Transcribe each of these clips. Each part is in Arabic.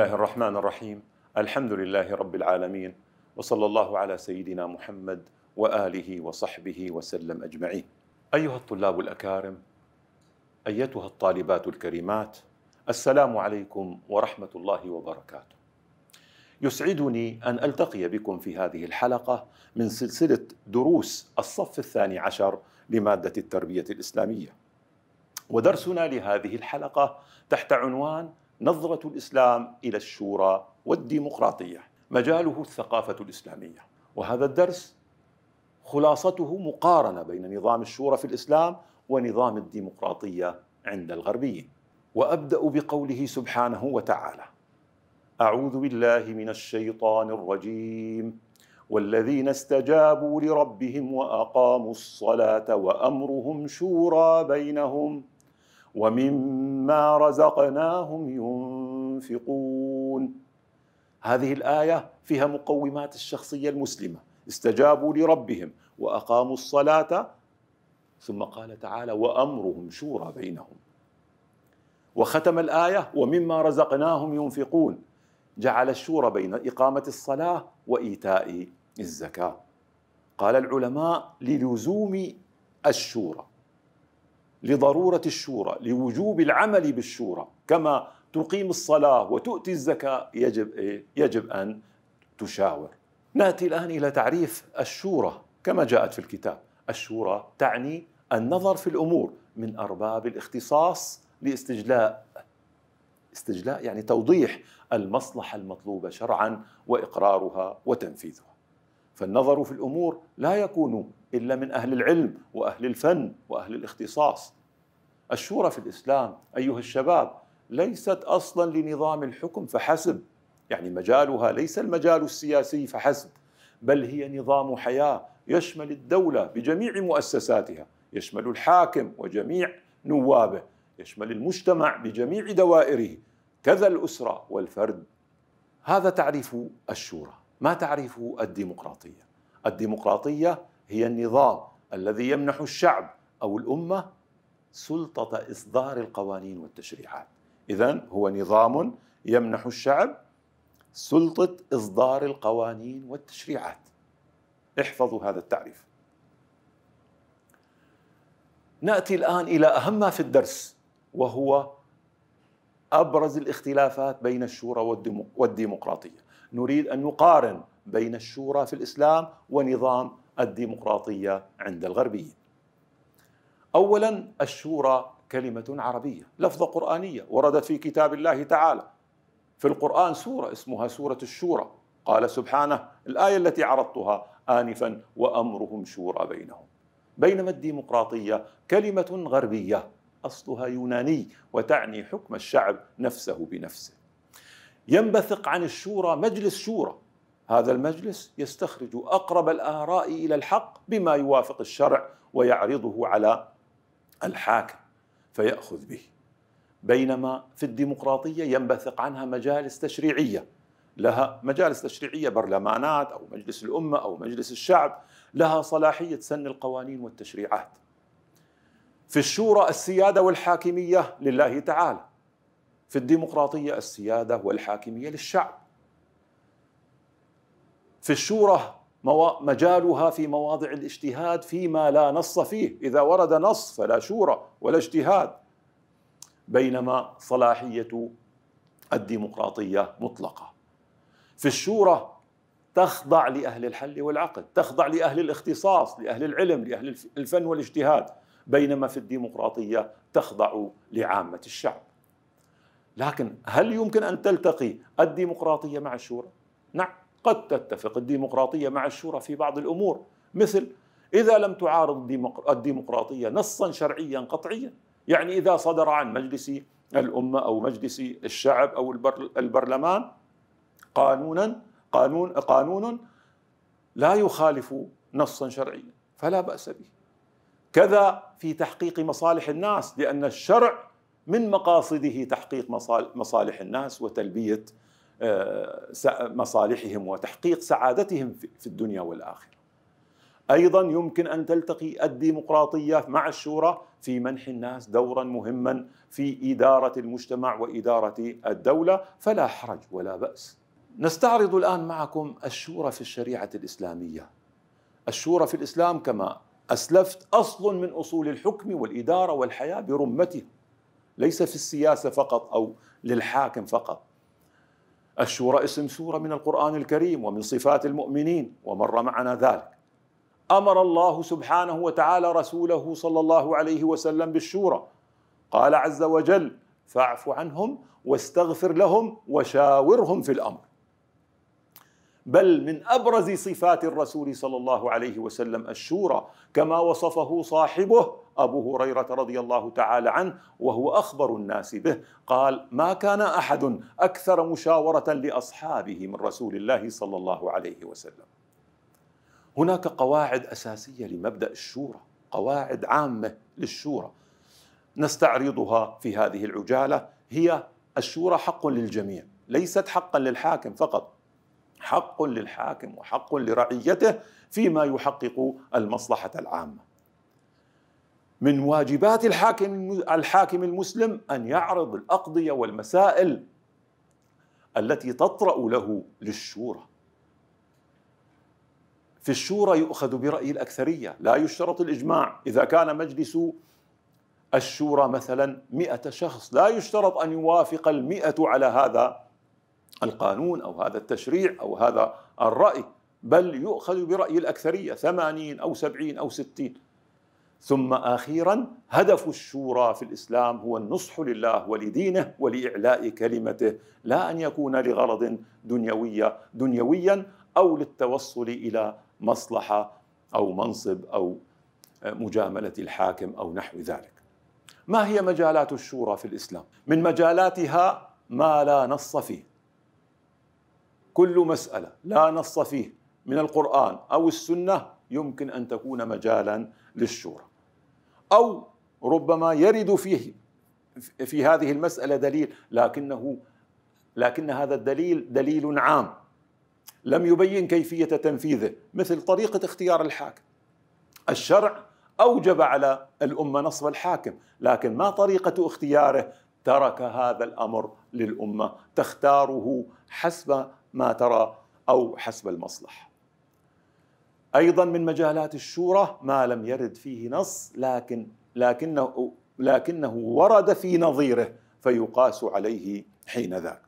الله الرحمن الرحيم الحمد لله رب العالمين وصلى الله على سيدنا محمد واله وصحبه وسلم اجمعين. ايها الطلاب الاكارم، ايتها الطالبات الكريمات، السلام عليكم ورحمه الله وبركاته. يسعدني ان التقي بكم في هذه الحلقه من سلسله دروس الصف الثاني عشر لماده التربيه الاسلاميه. ودرسنا لهذه الحلقه تحت عنوان نظرة الإسلام إلى الشورى والديمقراطية مجاله الثقافة الإسلامية وهذا الدرس خلاصته مقارنة بين نظام الشورى في الإسلام ونظام الديمقراطية عند الغربيين وأبدأ بقوله سبحانه وتعالى أعوذ بالله من الشيطان الرجيم والذين استجابوا لربهم وأقاموا الصلاة وأمرهم شورى بينهم ومما رزقناهم ينفقون هذه الايه فيها مقومات الشخصيه المسلمه استجابوا لربهم واقاموا الصلاه ثم قال تعالى وامرهم شورى بينهم وختم الايه ومما رزقناهم ينفقون جعل الشورى بين اقامه الصلاه وايتاء الزكاه قال العلماء للزوم الشورى لضروره الشورى لوجوب العمل بالشورى كما تقيم الصلاه وتؤتي الزكاه يجب إيه؟ يجب ان تشاور ناتي الان الى تعريف الشورى كما جاءت في الكتاب الشورى تعني النظر في الامور من ارباب الاختصاص لاستجلاء استجلاء يعني توضيح المصلحه المطلوبه شرعا واقرارها وتنفيذها فالنظر في الامور لا يكون الا من اهل العلم واهل الفن واهل الاختصاص الشورى في الاسلام ايها الشباب ليست اصلا لنظام الحكم فحسب يعني مجالها ليس المجال السياسي فحسب بل هي نظام حياه يشمل الدوله بجميع مؤسساتها يشمل الحاكم وجميع نوابه يشمل المجتمع بجميع دوائره كذا الاسره والفرد هذا تعريف الشورى ما تعرفه الديمقراطيه الديمقراطيه هي النظام الذي يمنح الشعب او الامه سلطه اصدار القوانين والتشريعات اذا هو نظام يمنح الشعب سلطه اصدار القوانين والتشريعات احفظوا هذا التعريف ناتي الان الى اهم ما في الدرس وهو ابرز الاختلافات بين الشورى والديمقراطيه نريد أن نقارن بين الشورى في الإسلام ونظام الديمقراطية عند الغربيين أولا الشورى كلمة عربية لفظة قرآنية وردت في كتاب الله تعالى في القرآن سورة اسمها سورة الشورى قال سبحانه الآية التي عرضتها آنفا وأمرهم شورى بينهم بينما الديمقراطية كلمة غربية أصلها يوناني وتعني حكم الشعب نفسه بنفسه ينبثق عن الشورى مجلس شورى هذا المجلس يستخرج اقرب الاراء الى الحق بما يوافق الشرع ويعرضه على الحاكم فياخذ به بينما في الديمقراطيه ينبثق عنها مجالس تشريعيه لها مجالس تشريعيه برلمانات او مجلس الامه او مجلس الشعب لها صلاحيه سن القوانين والتشريعات في الشورى السياده والحاكميه لله تعالى في الديمقراطية السيادة والحاكمية للشعب في الشورى مجالها في مواضع الاجتهاد فيما لا نص فيه إذا ورد نص فلا شورى ولا اجتهاد بينما صلاحية الديمقراطية مطلقة في الشورى تخضع لأهل الحل والعقد تخضع لأهل الاختصاص لأهل العلم لأهل الفن والاجتهاد بينما في الديمقراطية تخضع لعامة الشعب لكن هل يمكن أن تلتقي الديمقراطية مع الشورى؟ نعم قد تتفق الديمقراطية مع الشورى في بعض الأمور مثل إذا لم تعارض الديمقراطية نصا شرعيا قطعيا يعني إذا صدر عن مجلس الأمة أو مجلس الشعب أو البرلمان قانونا قانون قانون لا يخالف نصا شرعيا فلا بأس به كذا في تحقيق مصالح الناس لأن الشرع من مقاصده تحقيق مصالح الناس وتلبيه آه، مصالحهم وتحقيق سعادتهم في الدنيا والاخره. ايضا يمكن ان تلتقي الديمقراطيه مع الشورى في منح الناس دورا مهما في اداره المجتمع واداره الدوله فلا حرج ولا باس. نستعرض الان معكم الشورى في الشريعه الاسلاميه. الشورى في الاسلام كما اسلفت اصل من اصول الحكم والاداره والحياه برمتها. ليس في السياسة فقط أو للحاكم فقط الشورى اسم سورة من القرآن الكريم ومن صفات المؤمنين ومر معنا ذلك أمر الله سبحانه وتعالى رسوله صلى الله عليه وسلم بالشورى قال عز وجل فاعف عنهم واستغفر لهم وشاورهم في الأمر بل من ابرز صفات الرسول صلى الله عليه وسلم الشورى كما وصفه صاحبه أبو هريرة رضي الله تعالى عنه وهو أخبر الناس به قال ما كان أحد أكثر مشاورة لأصحابه من رسول الله صلى الله عليه وسلم هناك قواعد أساسية لمبدأ الشورى قواعد عامة للشورى نستعرضها في هذه العجالة هي الشورى حق للجميع ليست حقا للحاكم فقط حق للحاكم وحق لرعيته فيما يحقق المصلحة العامة من واجبات الحاكم الحاكم المسلم ان يعرض الاقضيه والمسائل التي تطرا له للشورى في الشورى يؤخذ براي الاكثريه لا يشترط الاجماع اذا كان مجلس الشورى مثلا مئة شخص لا يشترط أن يوافق المئة على هذا القانون أو هذا التشريع أو هذا الرأي بل يؤخذ برأي الأكثرية ثمانين أو سبعين أو ستين ثم اخيرا هدف الشورى في الاسلام هو النصح لله ولدينه ولاعلاء كلمته لا ان يكون لغرض دنيوي دنيويا او للتوصل الى مصلحه او منصب او مجامله الحاكم او نحو ذلك. ما هي مجالات الشورى في الاسلام؟ من مجالاتها ما لا نص فيه. كل مساله لا نص فيه من القران او السنه يمكن ان تكون مجالا للشورى. أو ربما يرد فيه في هذه المسألة دليل لكنه لكن هذا الدليل دليل عام لم يبين كيفية تنفيذه مثل طريقة اختيار الحاكم الشرع أوجب على الأمة نصب الحاكم لكن ما طريقة اختياره ترك هذا الأمر للأمة تختاره حسب ما ترى أو حسب المصلحة أيضا من مجالات الشورى ما لم يرد فيه نص لكن لكنه لكنه ورد في نظيره فيقاس عليه حين ذاك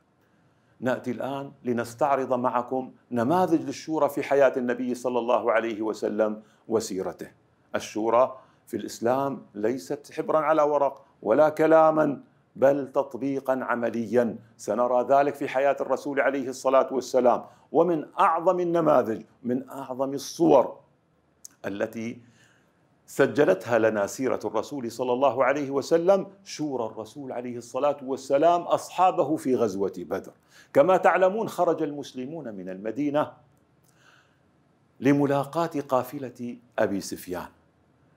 ناتي الان لنستعرض معكم نماذج للشورى في حياه النبي صلى الله عليه وسلم وسيرته. الشورى في الاسلام ليست حبرا على ورق ولا كلاما بل تطبيقا عمليا سنرى ذلك في حياه الرسول عليه الصلاه والسلام ومن اعظم النماذج من اعظم الصور التي سجلتها لنا سيره الرسول صلى الله عليه وسلم شورى الرسول عليه الصلاه والسلام اصحابه في غزوه بدر كما تعلمون خرج المسلمون من المدينه لملاقاه قافله ابي سفيان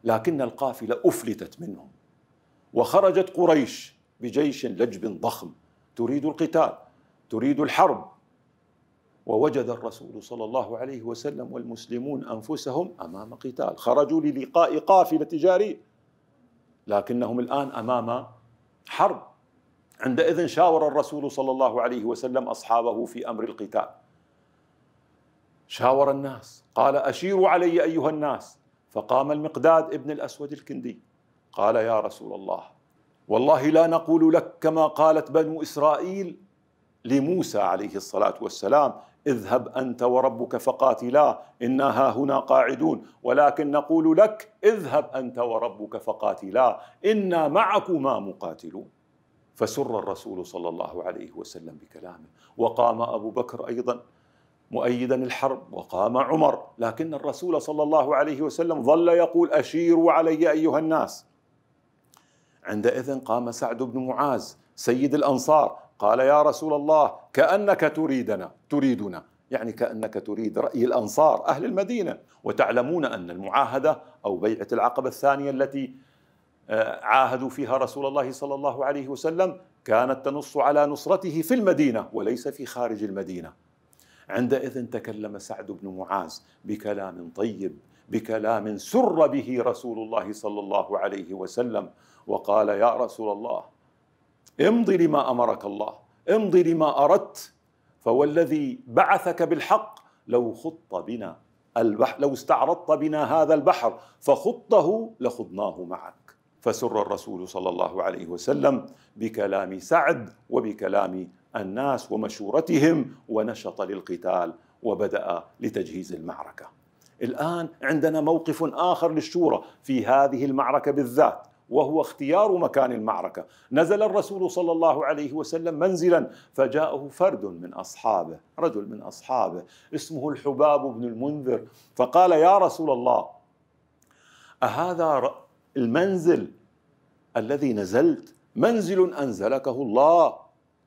لكن القافله افلتت منهم وخرجت قريش بجيش لجب ضخم تريد القتال تريد الحرب ووجد الرسول صلى الله عليه وسلم والمسلمون انفسهم امام قتال خرجوا للقاء قافله تجاريه لكنهم الان امام حرب عندئذ شاور الرسول صلى الله عليه وسلم اصحابه في امر القتال شاور الناس قال اشيروا علي ايها الناس فقام المقداد ابن الاسود الكندي قال يا رسول الله والله لا نقول لك كما قالت بنو اسرائيل لموسى عليه الصلاه والسلام اذهب انت وربك فقاتلا انا هنا قاعدون ولكن نقول لك اذهب انت وربك فقاتلا انا معكما مقاتلون فسر الرسول صلى الله عليه وسلم بكلامه وقام ابو بكر ايضا مؤيدا الحرب وقام عمر لكن الرسول صلى الله عليه وسلم ظل يقول اشيروا علي ايها الناس عندئذ قام سعد بن معاذ سيد الأنصار قال يا رسول الله كأنك تريدنا تريدنا يعني كأنك تريد رأي الأنصار أهل المدينة وتعلمون أن المعاهدة أو بيعة العقبة الثانية التي آه، عاهدوا فيها رسول الله صلى الله عليه وسلم كانت تنص على نصرته في المدينة وليس في خارج المدينة عندئذ تكلم سعد بن معاذ بكلام طيب بكلام سر به رسول الله صلى الله عليه وسلم وقال يا رسول الله امضي لما امرك الله امضي لما اردت فوالذي بعثك بالحق لو خط بنا البحر لو استعرضت بنا هذا البحر فخطه لخضناه معك فسر الرسول صلى الله عليه وسلم بكلام سعد وبكلام الناس ومشورتهم ونشط للقتال وبدا لتجهيز المعركه الآن عندنا موقف آخر للشورى في هذه المعركة بالذات وهو اختيار مكان المعركة نزل الرسول صلى الله عليه وسلم منزلا فجاءه فرد من أصحابه رجل من أصحابه اسمه الحباب بن المنذر فقال يا رسول الله أهذا المنزل الذي نزلت منزل أنزلكه الله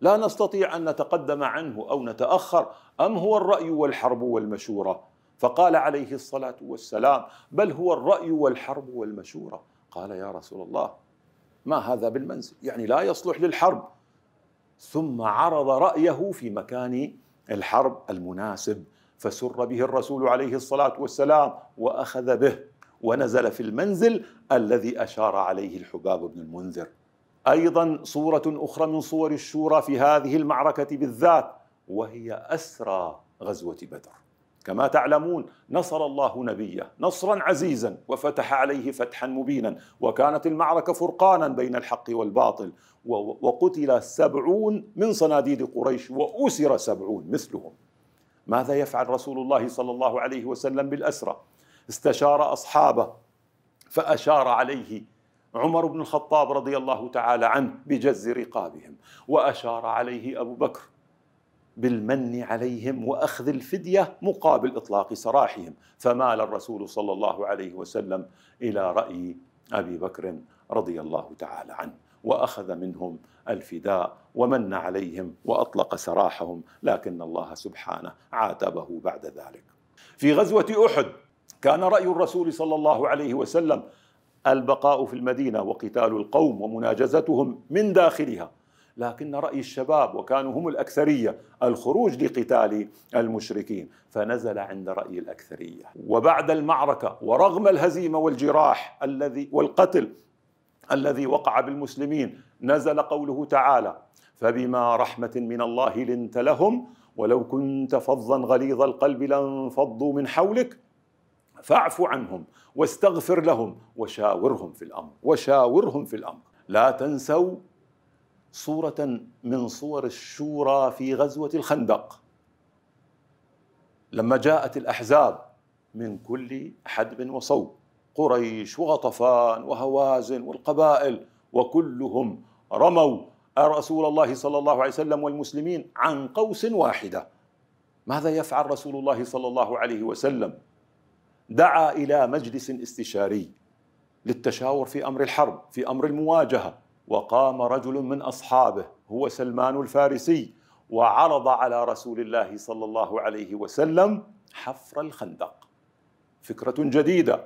لا نستطيع أن نتقدم عنه أو نتأخر أم هو الرأي والحرب والمشورة فقال عليه الصلاة والسلام بل هو الرأي والحرب والمشورة قال يا رسول الله ما هذا بالمنزل يعني لا يصلح للحرب ثم عرض رأيه في مكان الحرب المناسب فسر به الرسول عليه الصلاة والسلام وأخذ به ونزل في المنزل الذي أشار عليه الحباب بن المنذر أيضا صورة أخرى من صور الشورى في هذه المعركة بالذات وهي أسرى غزوة بدر كما تعلمون نصر الله نبيه نصرا عزيزا وفتح عليه فتحا مبينا وكانت المعركة فرقانا بين الحق والباطل وقتل سبعون من صناديد قريش وأسر سبعون مثلهم ماذا يفعل رسول الله صلى الله عليه وسلم بالأسرة استشار أصحابه فأشار عليه عمر بن الخطاب رضي الله تعالى عنه بجز رقابهم وأشار عليه أبو بكر بالمن عليهم واخذ الفديه مقابل اطلاق سراحهم فمال الرسول صلى الله عليه وسلم الى راي ابي بكر رضي الله تعالى عنه واخذ منهم الفداء ومن عليهم واطلق سراحهم لكن الله سبحانه عاتبه بعد ذلك في غزوه احد كان راي الرسول صلى الله عليه وسلم البقاء في المدينه وقتال القوم ومناجزتهم من داخلها لكن رأي الشباب وكانوا هم الأكثرية الخروج لقتال المشركين فنزل عند رأي الأكثرية وبعد المعركة ورغم الهزيمة والجراح الذي والقتل الذي وقع بالمسلمين نزل قوله تعالى فبما رحمة من الله لنت لهم ولو كنت فظا غليظ القلب لانفضوا من حولك فاعف عنهم واستغفر لهم وشاورهم في الامر وشاورهم في الامر لا تنسوا صورة من صور الشورى في غزوة الخندق لما جاءت الأحزاب من كل حدب وصوب قريش وغطفان وهوازن والقبائل وكلهم رموا رسول الله صلى الله عليه وسلم والمسلمين عن قوس واحدة ماذا يفعل رسول الله صلى الله عليه وسلم دعا إلى مجلس استشاري للتشاور في أمر الحرب في أمر المواجهة وقام رجل من اصحابه هو سلمان الفارسي وعرض على رسول الله صلى الله عليه وسلم حفر الخندق فكره جديده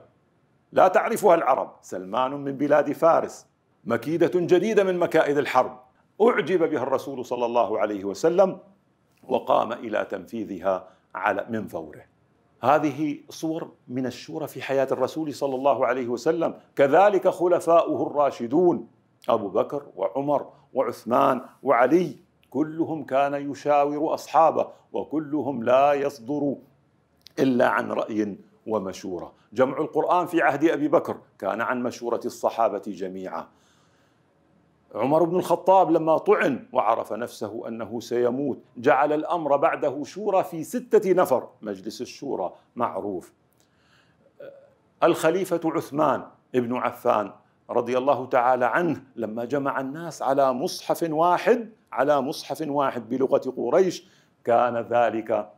لا تعرفها العرب سلمان من بلاد فارس مكيده جديده من مكائد الحرب اعجب بها الرسول صلى الله عليه وسلم وقام الى تنفيذها على من فوره هذه صور من الشورى في حياه الرسول صلى الله عليه وسلم كذلك خلفاؤه الراشدون أبو بكر وعمر وعثمان وعلي كلهم كان يشاور أصحابه وكلهم لا يصدر إلا عن رأي ومشورة جمع القرآن في عهد أبي بكر كان عن مشورة الصحابة جميعا عمر بن الخطاب لما طعن وعرف نفسه انه سيموت جعل الامر بعده شورى في سته نفر مجلس الشورى معروف الخليفه عثمان ابن عفان رضي الله تعالى عنه لما جمع الناس على مصحف واحد على مصحف واحد بلغة قريش كان ذلك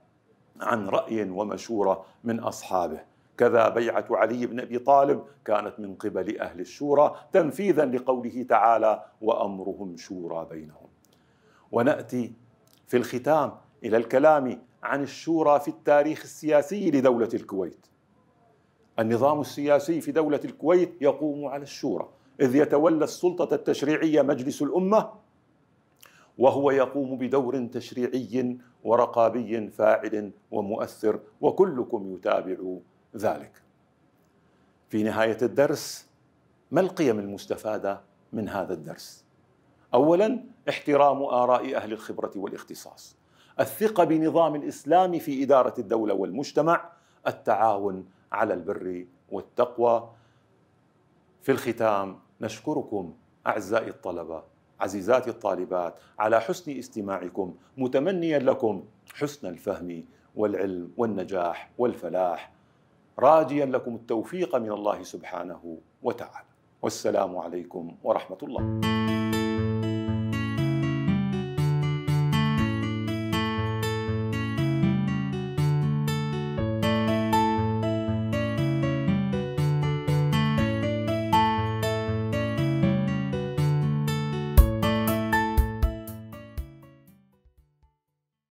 عن رأي ومشورة من أصحابه كذا بيعة علي بن أبي طالب كانت من قبل أهل الشورى تنفيذا لقوله تعالى وأمرهم شورى بينهم ونأتي في الختام إلى الكلام عن الشورى في التاريخ السياسي لدولة الكويت النظام السياسي في دولة الكويت يقوم على الشورى إذ يتولى السلطة التشريعية مجلس الأمة وهو يقوم بدور تشريعي ورقابي فاعل ومؤثر وكلكم يتابع ذلك في نهاية الدرس ما القيم المستفادة من هذا الدرس؟ أولا احترام آراء أهل الخبرة والاختصاص الثقة بنظام الإسلام في إدارة الدولة والمجتمع التعاون على البر والتقوى في الختام نشكركم اعزائي الطلبه عزيزاتي الطالبات على حسن استماعكم متمنيا لكم حسن الفهم والعلم والنجاح والفلاح راجيا لكم التوفيق من الله سبحانه وتعالى والسلام عليكم ورحمه الله